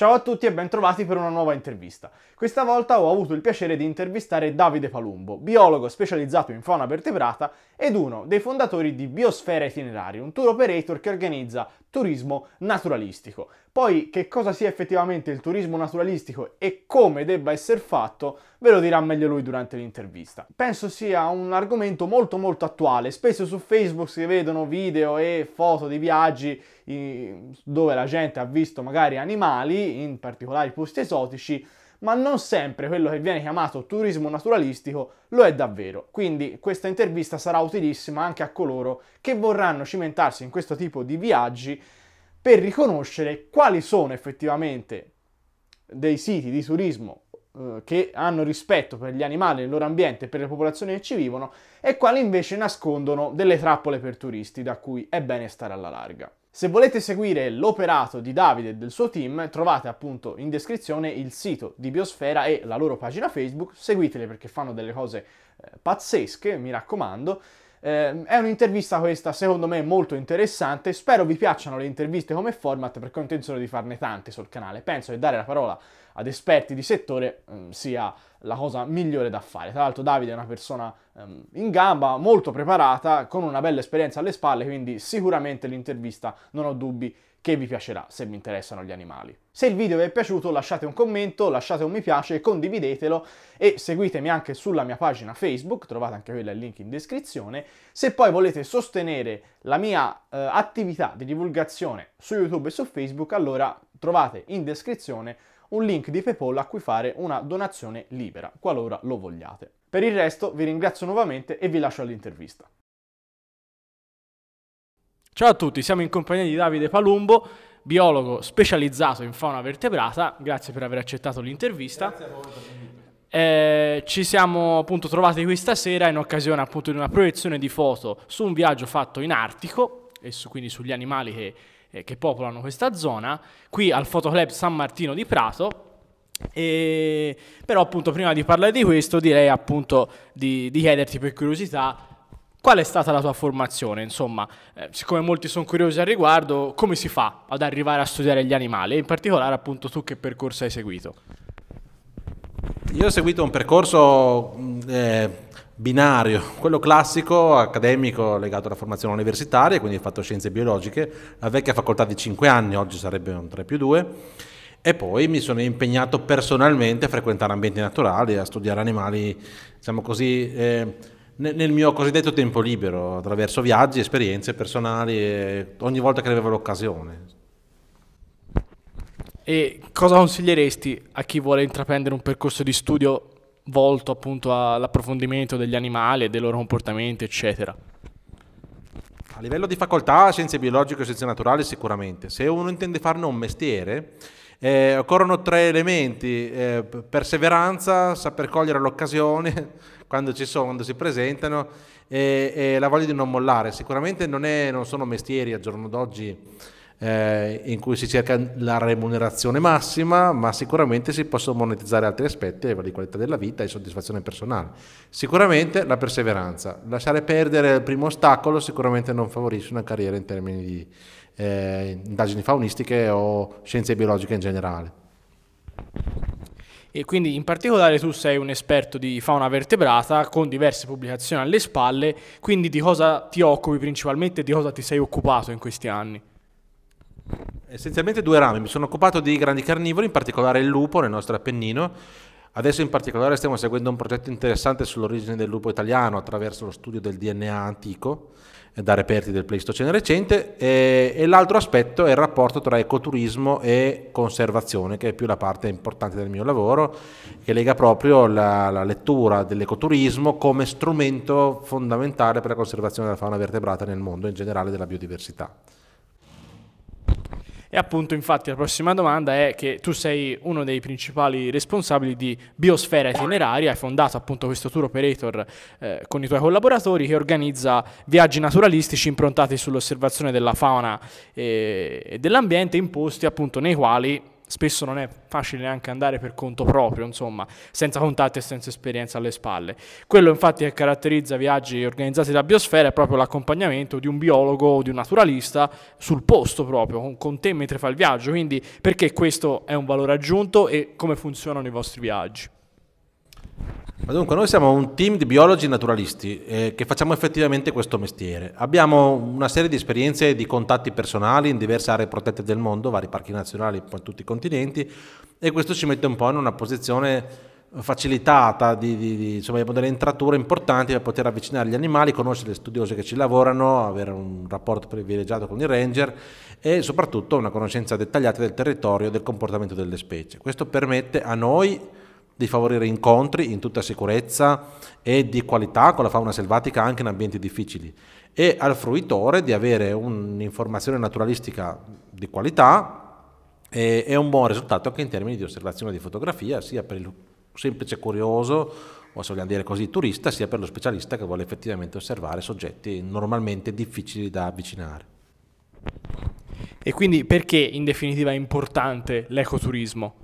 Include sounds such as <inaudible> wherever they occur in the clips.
Ciao a tutti e bentrovati per una nuova intervista. Questa volta ho avuto il piacere di intervistare Davide Palumbo, biologo specializzato in fauna vertebrata ed uno dei fondatori di Biosfera Itinerari, un tour operator che organizza turismo naturalistico. Poi che cosa sia effettivamente il turismo naturalistico e come debba essere fatto ve lo dirà meglio lui durante l'intervista. Penso sia un argomento molto molto attuale, spesso su Facebook si vedono video e foto di viaggi dove la gente ha visto magari animali, in particolare posti esotici, ma non sempre quello che viene chiamato turismo naturalistico lo è davvero. Quindi questa intervista sarà utilissima anche a coloro che vorranno cimentarsi in questo tipo di viaggi per riconoscere quali sono effettivamente dei siti di turismo eh, che hanno rispetto per gli animali, il loro ambiente e per le popolazioni che ci vivono e quali invece nascondono delle trappole per turisti da cui è bene stare alla larga. Se volete seguire l'operato di Davide e del suo team, trovate appunto in descrizione il sito di Biosfera e la loro pagina Facebook. Seguitele perché fanno delle cose eh, pazzesche, mi raccomando. Eh, è un'intervista questa secondo me molto interessante, spero vi piacciono le interviste come format perché ho intenzione di farne tante sul canale, penso che dare la parola ad esperti di settore ehm, sia la cosa migliore da fare. Tra l'altro Davide è una persona ehm, in gamba, molto preparata, con una bella esperienza alle spalle, quindi sicuramente l'intervista non ho dubbi che vi piacerà se vi interessano gli animali. Se il video vi è piaciuto lasciate un commento, lasciate un mi piace, condividetelo e seguitemi anche sulla mia pagina Facebook, trovate anche quella il link in descrizione. Se poi volete sostenere la mia eh, attività di divulgazione su YouTube e su Facebook, allora trovate in descrizione un link di PayPal a cui fare una donazione libera, qualora lo vogliate. Per il resto vi ringrazio nuovamente e vi lascio all'intervista. Ciao a tutti, siamo in compagnia di Davide Palumbo, biologo specializzato in fauna vertebrata. Grazie per aver accettato l'intervista. Grazie a Eh, ci siamo appunto trovati questa sera in occasione appunto di una proiezione di foto su un viaggio fatto in Artico e su, quindi sugli animali che, eh, che popolano questa zona, qui al Fotoclub San Martino di Prato. E, però appunto prima di parlare di questo direi appunto di, di chiederti per curiosità Qual è stata la tua formazione? Insomma, eh, siccome molti sono curiosi al riguardo, come si fa ad arrivare a studiare gli animali? E in particolare, appunto, tu che percorso hai seguito? Io ho seguito un percorso mm, eh, binario, quello classico, accademico, legato alla formazione universitaria, quindi ho fatto scienze biologiche, la vecchia facoltà di 5 anni, oggi sarebbe un 3 più 2, e poi mi sono impegnato personalmente a frequentare ambienti naturali, a studiare animali, diciamo così... Eh, nel mio cosiddetto tempo libero, attraverso viaggi, esperienze personali, ogni volta che avevo l'occasione. E cosa consiglieresti a chi vuole intraprendere un percorso di studio volto appunto all'approfondimento degli animali e dei loro comportamenti, eccetera? A livello di facoltà, scienze biologiche e scienze naturali sicuramente. Se uno intende farne un mestiere, eh, occorrono tre elementi, eh, perseveranza, saper cogliere l'occasione <laughs> quando ci sono, quando si presentano e, e la voglia di non mollare. Sicuramente non, è, non sono mestieri al giorno d'oggi eh, in cui si cerca la remunerazione massima, ma sicuramente si possono monetizzare altri aspetti, la eh, qualità della vita e soddisfazione personale. Sicuramente la perseveranza. Lasciare perdere il primo ostacolo sicuramente non favorisce una carriera in termini di eh, indagini faunistiche o scienze biologiche in generale. E quindi in particolare tu sei un esperto di fauna vertebrata con diverse pubblicazioni alle spalle, quindi di cosa ti occupi principalmente, e di cosa ti sei occupato in questi anni? Essenzialmente due rami, mi sono occupato di grandi carnivori, in particolare il lupo nel nostro Appennino, Adesso in particolare stiamo seguendo un progetto interessante sull'origine del lupo italiano attraverso lo studio del DNA antico eh, da reperti del Pleistocene recente e, e l'altro aspetto è il rapporto tra ecoturismo e conservazione che è più la parte importante del mio lavoro che lega proprio la, la lettura dell'ecoturismo come strumento fondamentale per la conservazione della fauna vertebrata nel mondo in generale della biodiversità. E appunto, infatti, la prossima domanda è che tu sei uno dei principali responsabili di Biosfera Itineraria, hai fondato appunto questo tour operator eh, con i tuoi collaboratori che organizza viaggi naturalistici improntati sull'osservazione della fauna e, eh, e dell'ambiente in posti appunto nei quali spesso non è facile neanche andare per conto proprio, insomma, senza contatti e senza esperienza alle spalle. Quello infatti che caratterizza viaggi organizzati da Biosfera è proprio l'accompagnamento di un biologo o di un naturalista sul posto proprio, con te mentre fa il viaggio, quindi perché questo è un valore aggiunto e come funzionano i vostri viaggi. Ma dunque, noi siamo un team di biologi naturalisti eh, che facciamo effettivamente questo mestiere. Abbiamo una serie di esperienze e di contatti personali in diverse aree protette del mondo, vari parchi nazionali, in tutti i continenti, e questo ci mette un po' in una posizione facilitata di, di, di insomma, delle entrature importanti per poter avvicinare gli animali, conoscere le studiose che ci lavorano, avere un rapporto privilegiato con i ranger e soprattutto una conoscenza dettagliata del territorio e del comportamento delle specie. Questo permette a noi di favorire incontri in tutta sicurezza e di qualità con la fauna selvatica anche in ambienti difficili e al fruitore di avere un'informazione naturalistica di qualità e, e un buon risultato anche in termini di osservazione di fotografia sia per il semplice curioso o se vogliamo dire così turista sia per lo specialista che vuole effettivamente osservare soggetti normalmente difficili da avvicinare. E quindi perché in definitiva è importante l'ecoturismo?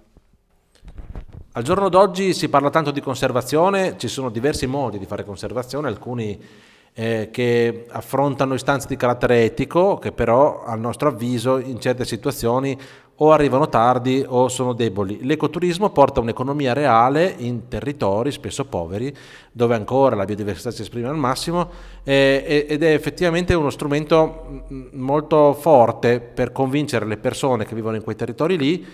Al giorno d'oggi si parla tanto di conservazione, ci sono diversi modi di fare conservazione, alcuni eh, che affrontano istanze di carattere etico, che però a nostro avviso in certe situazioni o arrivano tardi o sono deboli. L'ecoturismo porta un'economia reale in territori spesso poveri, dove ancora la biodiversità si esprime al massimo, eh, ed è effettivamente uno strumento mm, molto forte per convincere le persone che vivono in quei territori lì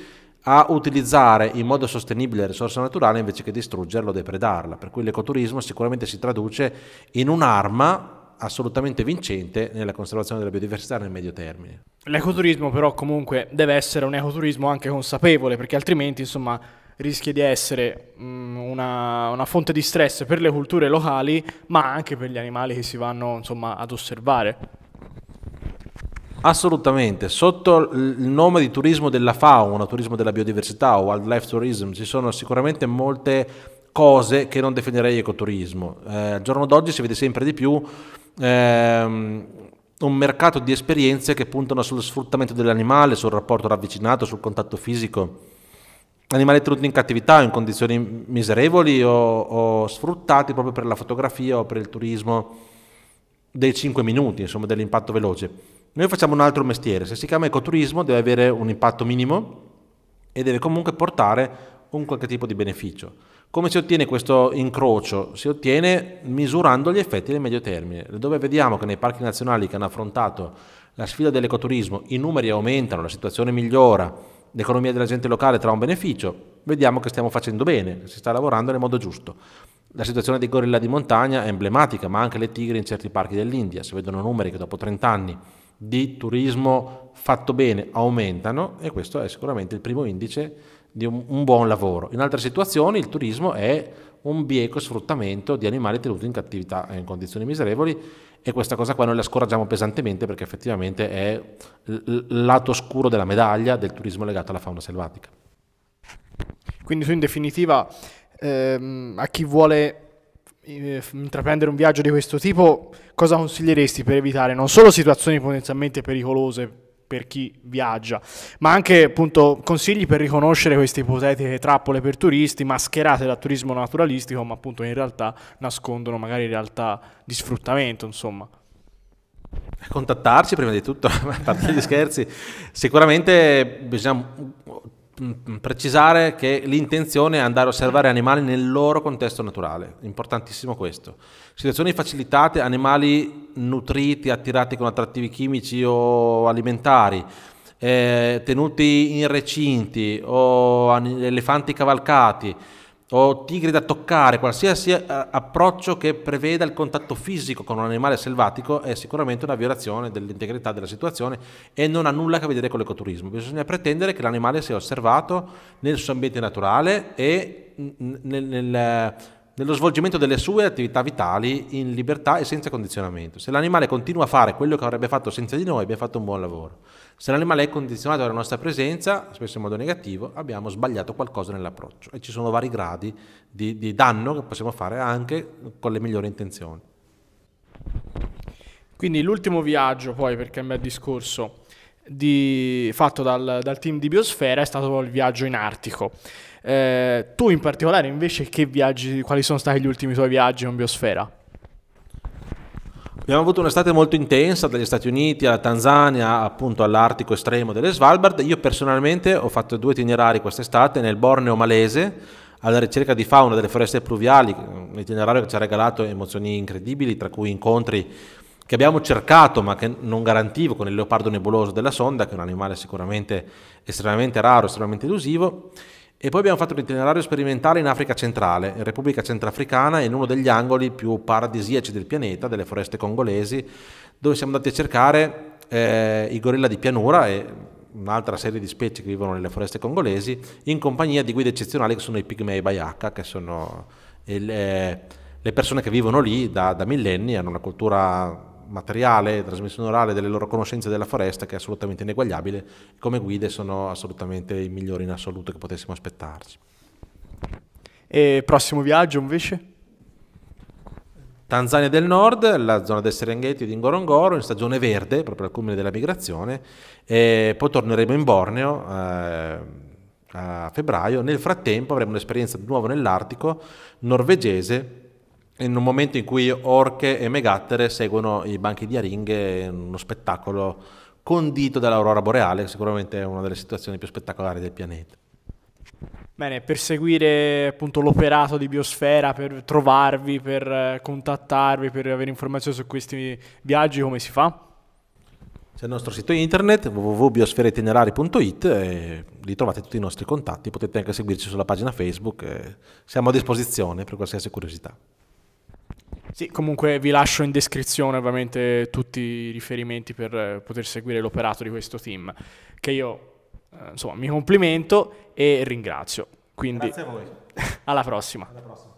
a utilizzare in modo sostenibile la risorsa naturale invece che distruggerla o depredarla. Per cui l'ecoturismo sicuramente si traduce in un'arma assolutamente vincente nella conservazione della biodiversità nel medio termine. L'ecoturismo però comunque deve essere un ecoturismo anche consapevole perché altrimenti insomma rischia di essere mm, una, una, fonte di stress per le culture locali ma anche per gli animali che si vanno insomma ad osservare. Assolutamente, sotto il nome di turismo della fauna, turismo della biodiversità o wildlife tourism ci sono sicuramente molte cose che non definirei ecoturismo. Eh, al giorno d'oggi si vede sempre di più ehm, un mercato di esperienze che puntano sullo sfruttamento dell'animale, sul rapporto ravvicinato, sul contatto fisico. Animali tenuti in cattività o in condizioni miserevoli o, o, sfruttati proprio per la fotografia o per il turismo dei 5 minuti, insomma dell'impatto veloce. Noi facciamo un altro mestiere, se si chiama ecoturismo deve avere un impatto minimo e deve comunque portare un qualche tipo di beneficio. Come si ottiene questo incrocio? Si ottiene misurando gli effetti nel medio termine, dove vediamo che nei parchi nazionali che hanno affrontato la sfida dell'ecoturismo i numeri aumentano, la situazione migliora, l'economia della gente locale trae un beneficio, vediamo che stiamo facendo bene, si sta lavorando nel modo giusto. La situazione dei gorilla di montagna è emblematica, ma anche le tigri in certi parchi dell'India, si vedono numeri che dopo 30 anni di turismo fatto bene aumentano e questo è sicuramente il primo indice di un, un buon lavoro. In altre situazioni il turismo è un bieco sfruttamento di animali tenuti in cattività e in condizioni miserevoli e questa cosa qua noi la scoraggiamo pesantemente perché effettivamente è il lato oscuro della medaglia del turismo legato alla fauna selvatica. Quindi tu in definitiva ehm, a chi vuole eh, intraprendere un viaggio di questo tipo, cosa consiglieresti per evitare non solo situazioni potenzialmente pericolose per chi viaggia, ma anche appunto consigli per riconoscere queste ipotetiche trappole per turisti mascherate da turismo naturalistico, ma appunto in realtà nascondono magari realtà di sfruttamento, insomma contattarci prima di tutto, <laughs> a parte gli scherzi, sicuramente bisogna Mm, precisare che l'intenzione è andare a osservare animali nel loro contesto naturale, importantissimo questo. Situazioni facilitate, animali nutriti, attirati con attrattivi chimici o alimentari, eh, tenuti in recinti o elefanti cavalcati, o tigri da toccare, qualsiasi eh, approccio che preveda il contatto fisico con un animale selvatico è sicuramente una violazione dell'integrità della situazione e non ha nulla a che vedere con l'ecoturismo. Bisogna pretendere che l'animale sia osservato nel suo ambiente naturale e mm, mm, nel, nel, nello svolgimento delle sue attività vitali in libertà e senza condizionamento. Se l'animale continua a fare quello che avrebbe fatto senza di noi, abbiamo fatto un buon lavoro. Se l'animale è condizionato dalla nostra presenza, spesso in modo negativo, abbiamo sbagliato qualcosa nell'approccio e ci sono vari gradi di, di danno che possiamo fare anche con le migliori intenzioni. Quindi l'ultimo viaggio poi per cambiare discorso di, fatto dal, dal, team di Biosfera è stato il viaggio in Artico. Eh, tu in particolare invece viaggi, quali sono stati gli ultimi tuoi viaggi in Biosfera? Abbiamo avuto un'estate molto intensa dagli Stati Uniti alla Tanzania, appunto all'Artico estremo delle Svalbard. Io personalmente ho fatto due itinerari quest'estate nel Borneo malese alla ricerca di fauna delle foreste pluviali, un itinerario che ci ha regalato emozioni incredibili, tra cui incontri che abbiamo cercato ma che non garantivo con il leopardo nebuloso della sonda, che è un animale sicuramente estremamente raro, estremamente elusivo. E poi abbiamo fatto un itinerario sperimentale in Africa centrale, in Repubblica Centrafricana, in uno degli angoli più paradisiaci del pianeta, delle foreste congolesi, dove siamo andati a cercare eh, i gorilla di pianura e un'altra serie di specie che vivono nelle foreste congolesi, in compagnia di guide eccezionali che sono i pigmei Bayaka, che sono le, eh, le persone che vivono lì da, da millenni, hanno una cultura materiale, trasmissione orale delle loro conoscenze della foresta che è assolutamente ineguagliabile come guide sono assolutamente i migliori in assoluto che potessimo aspettarci. E prossimo viaggio invece? Tanzania del Nord, la zona del Serengeti di Ngorongoro, in stagione verde, proprio al culmine della migrazione, e poi torneremo in Borneo eh, a febbraio. Nel frattempo avremo un'esperienza di nuovo nell'Artico norvegese in un momento in cui orche e megattere seguono i banchi di aringhe in uno spettacolo condito dall'aurora boreale, sicuramente è una delle situazioni più spettacolari del pianeta. Bene, per seguire appunto l'operato di Biosfera, per trovarvi, per eh, contattarvi, per avere informazioni su questi viaggi, come si fa? C'è il nostro sito internet www.biosfereitinerari.it e lì trovate tutti i nostri contatti, potete anche seguirci sulla pagina Facebook, eh, siamo a disposizione per qualsiasi curiosità. Sì, comunque vi lascio in descrizione ovviamente tutti i riferimenti per eh, poter seguire l'operato di questo team, che io eh, insomma mi complimento e ringrazio. Quindi, Grazie a voi. <laughs> alla prossima. Alla prossima.